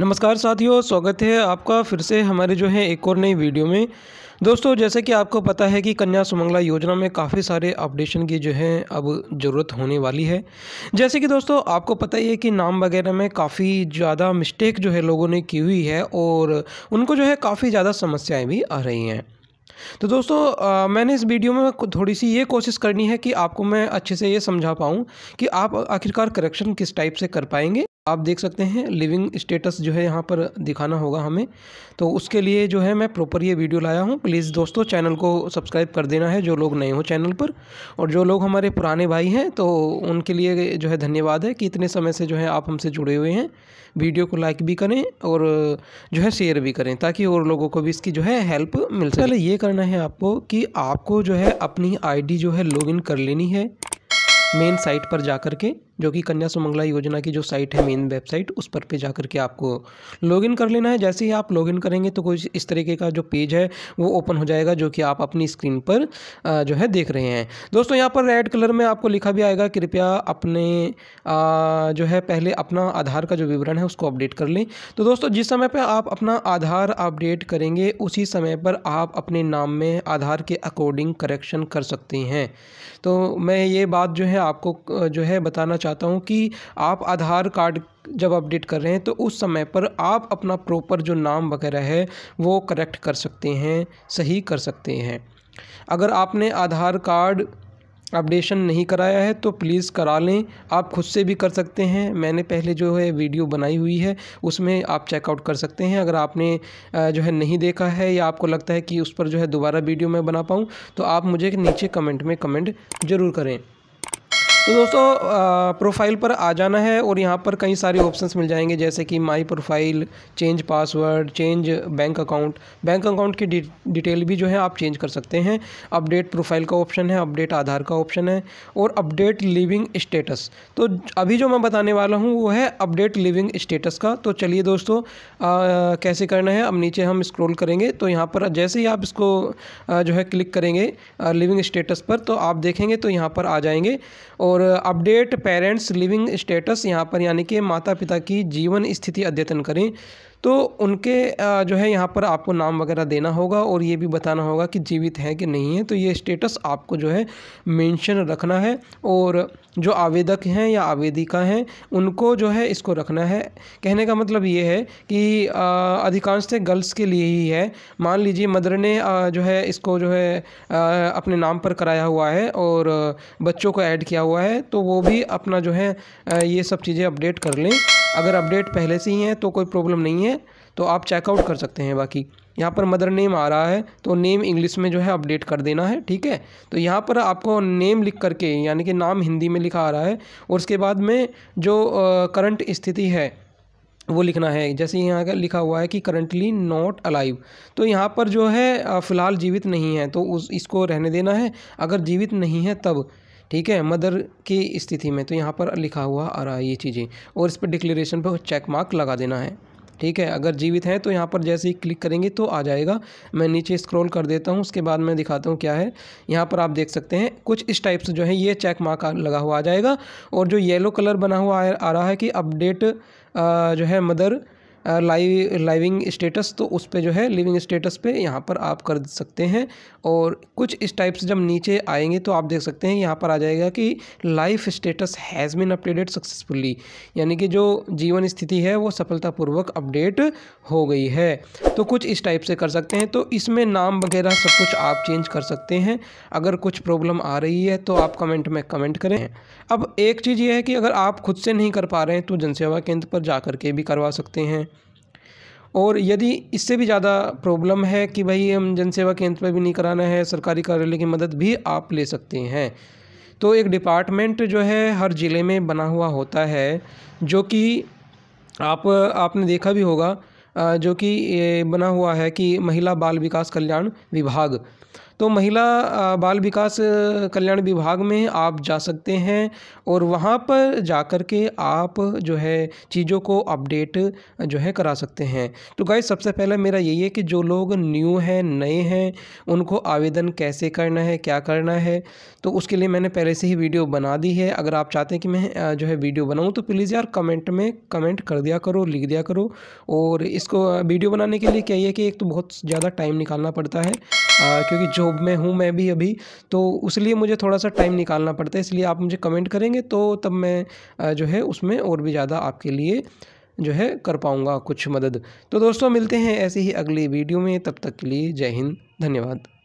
नमस्कार साथियों स्वागत है आपका फिर से हमारे जो है एक और नई वीडियो में दोस्तों जैसे कि आपको पता है कि कन्या सुमंगला योजना में काफ़ी सारे अपडेशन की जो है अब ज़रूरत होने वाली है जैसे कि दोस्तों आपको पता ही है कि नाम वगैरह में काफ़ी ज़्यादा मिस्टेक जो है लोगों ने की हुई है और उनको जो है काफ़ी ज़्यादा समस्याएँ भी आ रही हैं तो दोस्तों आ, मैंने इस वीडियो में थोड़ी सी ये कोशिश करनी है कि आपको मैं अच्छे से ये समझा पाऊँ कि आप आखिरकार करेक्शन किस टाइप से कर पाएंगे आप देख सकते हैं लिविंग स्टेटस जो है यहाँ पर दिखाना होगा हमें तो उसके लिए जो है मैं प्रॉपर ये वीडियो लाया हूँ प्लीज़ दोस्तों चैनल को सब्सक्राइब कर देना है जो लोग नए हो चैनल पर और जो लोग हमारे पुराने भाई हैं तो उनके लिए जो है धन्यवाद है कि इतने समय से जो है आप हमसे जुड़े हुए हैं वीडियो को लाइक भी करें और जो है शेयर भी करें ताकि और लोगों को भी इसकी जो है हेल्प मिल सके पहले ये करना है आपको कि आपको जो है अपनी आईडी जो है लॉगिन कर लेनी है मेन साइट पर जा कर के जो कि कन्या सुमंगला योजना की जो साइट है मेन वेबसाइट उस पर पे जा करके आपको लॉगिन कर लेना है जैसे ही आप लॉगिन करेंगे तो कुछ इस तरीके का जो पेज है वो ओपन हो जाएगा जो कि आप अपनी स्क्रीन पर जो है देख रहे हैं दोस्तों यहाँ पर रेड कलर में आपको लिखा भी आएगा कृपया अपने जो है पहले अपना आधार का जो विवरण है उसको अपडेट कर लें तो दोस्तों जिस समय पर आप अपना आधार अपडेट करेंगे उसी समय पर आप अपने नाम में आधार के अकॉर्डिंग करेक्शन कर सकते हैं तो मैं ये बात जो है आपको जो है बताना चाहता चाहता हूँ कि आप आधार कार्ड जब अपडेट कर रहे हैं तो उस समय पर आप अपना प्रॉपर जो नाम वगैरह है वो करेक्ट कर सकते हैं सही कर सकते हैं अगर आपने आधार कार्ड अपडेशन नहीं कराया है तो प्लीज़ करा लें आप खुद से भी कर सकते हैं मैंने पहले जो है वीडियो बनाई हुई है उसमें आप चेकआउट कर सकते हैं अगर आपने जो है नहीं देखा है या आपको लगता है कि उस पर जो है दोबारा वीडियो मैं बना पाऊँ तो आप मुझे नीचे कमेंट में कमेंट ज़रूर करें तो दोस्तों प्रोफाइल पर आ जाना है और यहाँ पर कई सारे ऑप्शंस मिल जाएंगे जैसे कि my profile change password change bank account bank account की डि, डिटेल भी जो है आप चेंज कर सकते हैं अपडेट प्रोफाइल का ऑप्शन है अपडेट आधार का ऑप्शन है और अपडेट लिविंग स्टेटस तो अभी जो मैं बताने वाला हूँ वो है अपडेट लिविंग स्टेटस का तो चलिए दोस्तों आ, कैसे करना है अब नीचे हम स्क्रोल करेंगे तो यहाँ पर जैसे ही आप इसको जो है क्लिक करेंगे लिविंग स्टेटस पर तो आप देखेंगे तो यहाँ पर आ जाएंगे और और अपडेट पेरेंट्स लिविंग स्टेटस यहाँ पर यानी कि माता पिता की जीवन स्थिति अद्यतन करें तो उनके जो है यहाँ पर आपको नाम वगैरह देना होगा और ये भी बताना होगा कि जीवित हैं कि नहीं है तो ये स्टेटस आपको जो है मेंशन रखना है और जो आवेदक हैं या आवेदिका हैं उनको जो है इसको रखना है कहने का मतलब ये है कि अधिकांशतः गर्ल्स के लिए ही है मान लीजिए मदर ने जो है इसको जो है अपने नाम पर कराया हुआ है और बच्चों को ऐड किया हुआ है तो वो भी अपना जो है ये सब चीज़ें अपडेट कर लें अगर अपडेट पहले से ही है तो कोई प्रॉब्लम नहीं है तो आप चेकआउट कर सकते हैं बाकी यहाँ पर मदर नेम आ रहा है तो नेम इंग्लिश में जो है अपडेट कर देना है ठीक है तो यहाँ पर आपको नेम लिख करके यानी कि नाम हिंदी में लिखा आ रहा है और उसके बाद में जो करंट स्थिति है वो लिखना है जैसे यहाँ का लिखा हुआ है कि करंटली नॉट अलाइव तो यहाँ पर जो है फ़िलहाल जीवित नहीं है तो उस इसको रहने देना है अगर जीवित नहीं है तब ठीक है मदर की स्थिति में तो यहाँ पर लिखा हुआ आ रहा है ये चीज़ें और इस पर डिक्लेरेशन पर चेक मार्क लगा देना है ठीक है अगर जीवित हैं तो यहाँ पर जैसे ही क्लिक करेंगे तो आ जाएगा मैं नीचे स्क्रॉल कर देता हूँ उसके बाद मैं दिखाता हूँ क्या है यहाँ पर आप देख सकते हैं कुछ इस टाइप से जो है ये चेक मार्क लगा हुआ आ जाएगा और जो येलो कलर बना हुआ आ रहा है कि अपडेट जो है मदर लाइव लाइविंग स्टेटस तो उस पर जो है लिविंग स्टेटस पे यहाँ पर आप कर सकते हैं और कुछ इस टाइप से जब नीचे आएंगे तो आप देख सकते हैं यहाँ पर आ जाएगा कि life status has been updated successfully यानी कि जो जीवन स्थिति है वो सफलतापूर्वक अपडेट हो गई है तो कुछ इस टाइप से कर सकते हैं तो इसमें नाम वगैरह सब कुछ आप चेंज कर सकते हैं अगर कुछ प्रॉब्लम आ रही है तो आप कमेंट में कमेंट करें अब एक चीज़ ये है कि अगर आप खुद से नहीं कर पा रहे हैं तो जनसेवा केंद्र पर जा कर के भी करवा सकते हैं और यदि इससे भी ज़्यादा प्रॉब्लम है कि भाई हम जनसेवा केंद्र में भी नहीं कराना है सरकारी कार्यालय की मदद भी आप ले सकते हैं तो एक डिपार्टमेंट जो है हर ज़िले में बना हुआ होता है जो कि आप आपने देखा भी होगा जो कि बना हुआ है कि महिला बाल विकास कल्याण विभाग तो महिला बाल विकास कल्याण विभाग में आप जा सकते हैं और वहाँ पर जा कर के आप जो है चीज़ों को अपडेट जो है करा सकते हैं तो गाय सबसे पहले मेरा यही है कि जो लोग न्यू हैं नए हैं उनको आवेदन कैसे करना है क्या करना है तो उसके लिए मैंने पहले से ही वीडियो बना दी है अगर आप चाहते हैं कि मैं जो है वीडियो बनाऊँ तो प्लीज़ यार कमेंट में कमेंट कर दिया करो लिख दिया करो और इसको वीडियो बनाने के लिए क्या है कि एक तो बहुत ज़्यादा टाइम निकालना पड़ता है आ, क्योंकि जॉब में हूँ मैं भी अभी तो उसलिए मुझे थोड़ा सा टाइम निकालना पड़ता है इसलिए आप मुझे कमेंट करेंगे तो तब मैं आ, जो है उसमें और भी ज़्यादा आपके लिए जो है कर पाऊँगा कुछ मदद तो दोस्तों मिलते हैं ऐसे ही अगली वीडियो में तब तक के लिए जय हिंद धन्यवाद